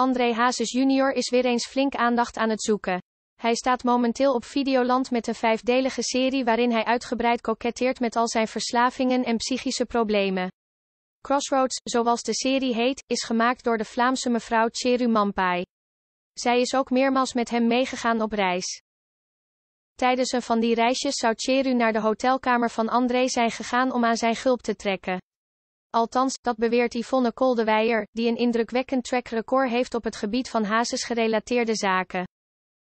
André Hazes junior is weer eens flink aandacht aan het zoeken. Hij staat momenteel op Videoland met een vijfdelige serie waarin hij uitgebreid koketteert met al zijn verslavingen en psychische problemen. Crossroads, zoals de serie heet, is gemaakt door de Vlaamse mevrouw Cheru Mampai. Zij is ook meermaals met hem meegegaan op reis. Tijdens een van die reisjes zou Cheru naar de hotelkamer van André zijn gegaan om aan zijn hulp te trekken althans, dat beweert Yvonne Koldewijer, die een indrukwekkend track record heeft op het gebied van hazes-gerelateerde zaken.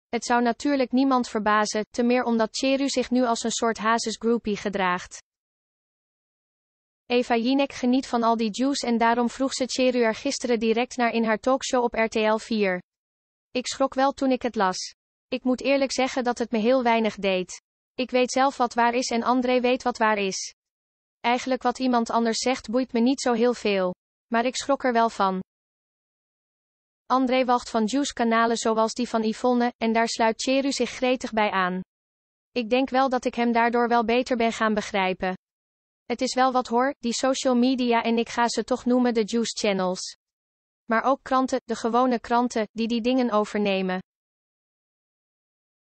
Het zou natuurlijk niemand verbazen, te meer omdat Cheru zich nu als een soort hazes gedraagt. Eva Jinek geniet van al die juice en daarom vroeg ze Cheru er gisteren direct naar in haar talkshow op RTL 4. Ik schrok wel toen ik het las. Ik moet eerlijk zeggen dat het me heel weinig deed. Ik weet zelf wat waar is en André weet wat waar is. Eigenlijk wat iemand anders zegt boeit me niet zo heel veel. Maar ik schrok er wel van. André wacht van Juice kanalen zoals die van Yvonne, en daar sluit Cheru zich gretig bij aan. Ik denk wel dat ik hem daardoor wel beter ben gaan begrijpen. Het is wel wat hoor, die social media en ik ga ze toch noemen de Juice Channels. Maar ook kranten, de gewone kranten, die die dingen overnemen.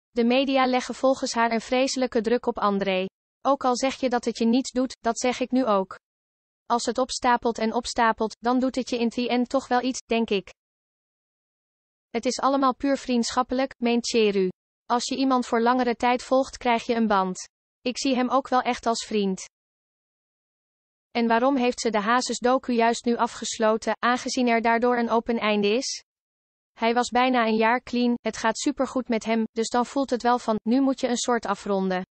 De media leggen volgens haar een vreselijke druk op André. Ook al zeg je dat het je niets doet, dat zeg ik nu ook. Als het opstapelt en opstapelt, dan doet het je in the end toch wel iets, denk ik. Het is allemaal puur vriendschappelijk, meent Cheru. Als je iemand voor langere tijd volgt, krijg je een band. Ik zie hem ook wel echt als vriend. En waarom heeft ze de Hazes Doku juist nu afgesloten, aangezien er daardoor een open einde is? Hij was bijna een jaar clean, het gaat supergoed met hem, dus dan voelt het wel van, nu moet je een soort afronden.